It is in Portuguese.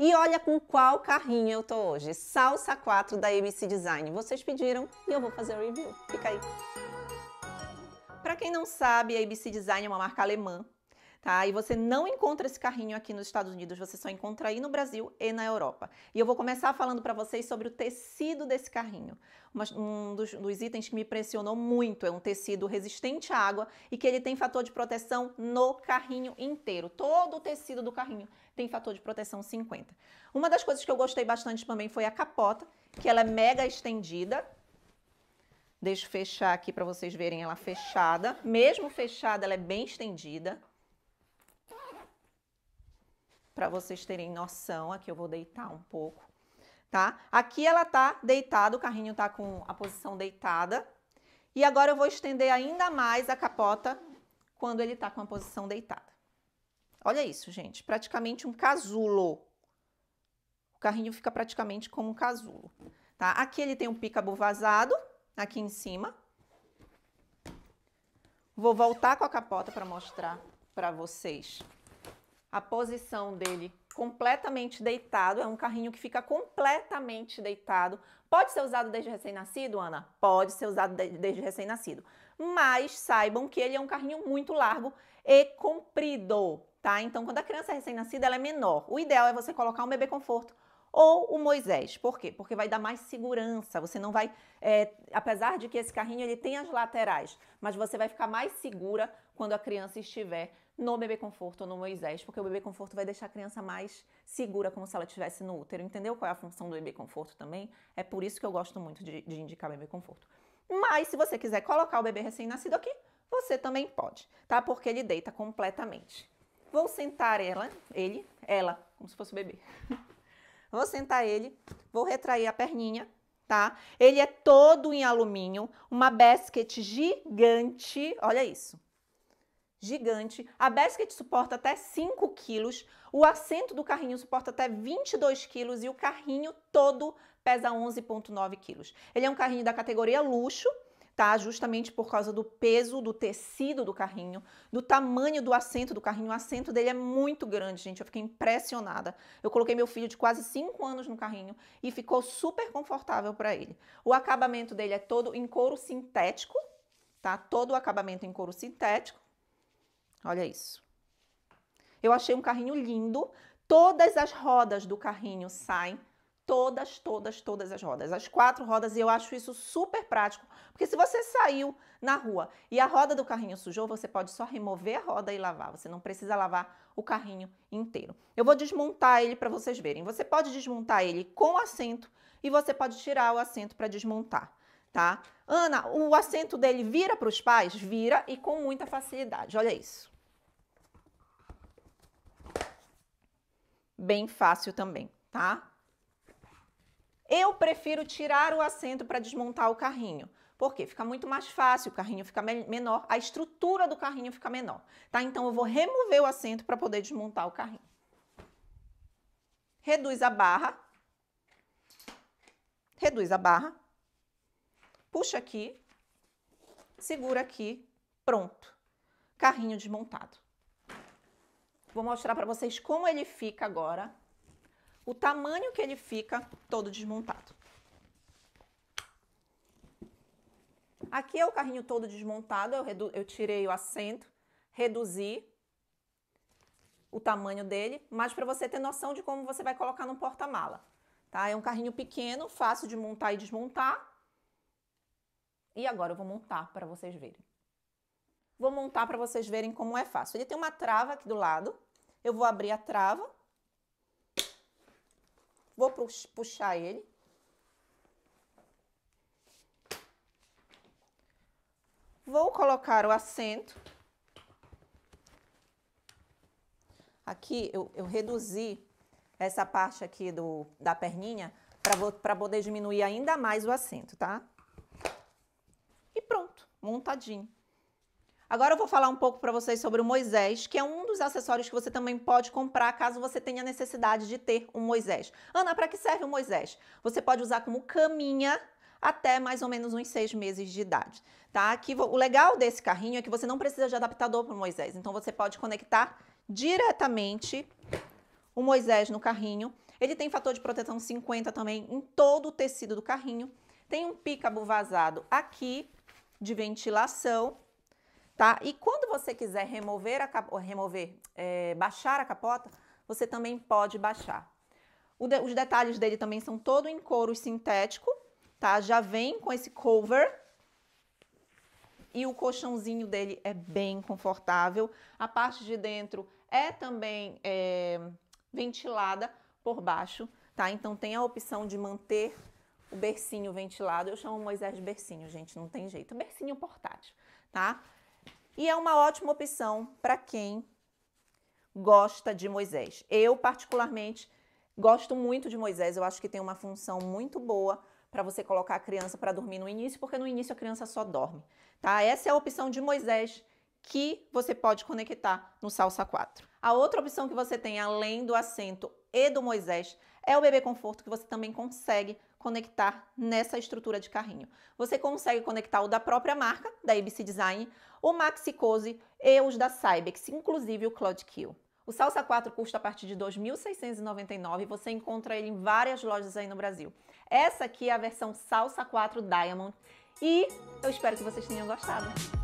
E olha com qual carrinho eu tô hoje. Salsa 4 da ABC Design. Vocês pediram e eu vou fazer o review. Fica aí. Para quem não sabe, a ABC Design é uma marca alemã tá? E você não encontra esse carrinho aqui nos Estados Unidos, você só encontra aí no Brasil e na Europa. E eu vou começar falando para vocês sobre o tecido desse carrinho. um dos, dos itens que me impressionou muito é um tecido resistente à água e que ele tem fator de proteção no carrinho inteiro. Todo o tecido do carrinho tem fator de proteção 50. Uma das coisas que eu gostei bastante também foi a capota, que ela é mega estendida, Deixa eu fechar aqui para vocês verem ela fechada. Mesmo fechada, ela é bem estendida para vocês terem noção. Aqui eu vou deitar um pouco, tá? Aqui ela tá deitada, o carrinho tá com a posição deitada. E agora eu vou estender ainda mais a capota quando ele tá com a posição deitada. Olha isso, gente, praticamente um casulo. O carrinho fica praticamente como um casulo, tá? Aqui ele tem um pícabo vazado, aqui em cima. Vou voltar com a capota para mostrar para vocês a posição dele completamente deitado, é um carrinho que fica completamente deitado. Pode ser usado desde recém-nascido, Ana? Pode ser usado de, desde recém-nascido. Mas saibam que ele é um carrinho muito largo e comprido, tá? Então, quando a criança é recém-nascida, ela é menor. O ideal é você colocar um bebê conforto ou o Moisés. Por quê? Porque vai dar mais segurança. Você não vai, é, apesar de que esse carrinho ele tem as laterais, mas você vai ficar mais segura quando a criança estiver no bebê conforto ou no Moisés, porque o bebê conforto vai deixar a criança mais segura, como se ela estivesse no útero. Entendeu qual é a função do bebê conforto também? É por isso que eu gosto muito de, de indicar bebê conforto. Mas se você quiser colocar o bebê recém-nascido aqui, você também pode, tá? Porque ele deita completamente. Vou sentar ela, ele, ela, como se fosse o bebê. Vou sentar ele, vou retrair a perninha, tá? Ele é todo em alumínio, uma basket gigante, olha isso gigante, a basket suporta até 5 quilos, o assento do carrinho suporta até 22 quilos e o carrinho todo pesa 11,9 quilos. Ele é um carrinho da categoria luxo, tá? Justamente por causa do peso do tecido do carrinho, do tamanho do assento do carrinho. O assento dele é muito grande, gente. Eu fiquei impressionada. Eu coloquei meu filho de quase 5 anos no carrinho e ficou super confortável para ele. O acabamento dele é todo em couro sintético, tá? Todo o acabamento em couro sintético. Olha isso. Eu achei um carrinho lindo. Todas as rodas do carrinho saem. Todas, todas, todas as rodas. As quatro rodas. E eu acho isso super prático. Porque se você saiu na rua e a roda do carrinho sujou, você pode só remover a roda e lavar. Você não precisa lavar o carrinho inteiro. Eu vou desmontar ele para vocês verem. Você pode desmontar ele com assento e você pode tirar o assento para desmontar tá? Ana, o assento dele vira para os pais? Vira e com muita facilidade. Olha isso. Bem fácil também, tá? Eu prefiro tirar o assento para desmontar o carrinho. Porque fica muito mais fácil, o carrinho fica menor, a estrutura do carrinho fica menor, tá? Então eu vou remover o assento para poder desmontar o carrinho. Reduz a barra. Reduz a barra puxa aqui, segura aqui, pronto. Carrinho desmontado. Vou mostrar para vocês como ele fica agora, o tamanho que ele fica todo desmontado. Aqui é o carrinho todo desmontado, eu, eu tirei o assento, reduzi o tamanho dele, mas para você ter noção de como você vai colocar no porta-mala. Tá? É um carrinho pequeno, fácil de montar e desmontar, e agora eu vou montar para vocês verem. Vou montar para vocês verem como é fácil. Ele tem uma trava aqui do lado. Eu vou abrir a trava. Vou puxar ele. Vou colocar o assento. Aqui eu, eu reduzi essa parte aqui do, da perninha para poder diminuir ainda mais o assento, tá? montadinho. Agora eu vou falar um pouco para vocês sobre o Moisés, que é um dos acessórios que você também pode comprar caso você tenha necessidade de ter um Moisés. Ana, para que serve o Moisés? Você pode usar como caminha até mais ou menos uns seis meses de idade, tá? Aqui, o legal desse carrinho é que você não precisa de adaptador para o Moisés, então você pode conectar diretamente o Moisés no carrinho. Ele tem fator de proteção 50 também em todo o tecido do carrinho. Tem um pícabo vazado aqui de ventilação, tá? E quando você quiser remover, a, remover é, baixar a capota, você também pode baixar. De, os detalhes dele também são todo em couro sintético, tá? Já vem com esse cover. E o colchãozinho dele é bem confortável. A parte de dentro é também é, ventilada por baixo, tá? Então tem a opção de manter o bercinho ventilado. Eu chamo Moisés de bercinho, gente, não tem jeito. Bercinho portátil, tá? E é uma ótima opção para quem gosta de Moisés. Eu, particularmente, gosto muito de Moisés. Eu acho que tem uma função muito boa para você colocar a criança para dormir no início, porque no início a criança só dorme, tá? Essa é a opção de Moisés que você pode conectar no Salsa 4. A outra opção que você tem, além do assento e do Moisés, é o bebê conforto que você também consegue conectar nessa estrutura de carrinho. Você consegue conectar o da própria marca, da ABC Design, o Maxi Cozy e os da Cybex, inclusive o Cloud Kill. O Salsa 4 custa a partir de R$ 2.699 e você encontra ele em várias lojas aí no Brasil. Essa aqui é a versão Salsa 4 Diamond e eu espero que vocês tenham gostado.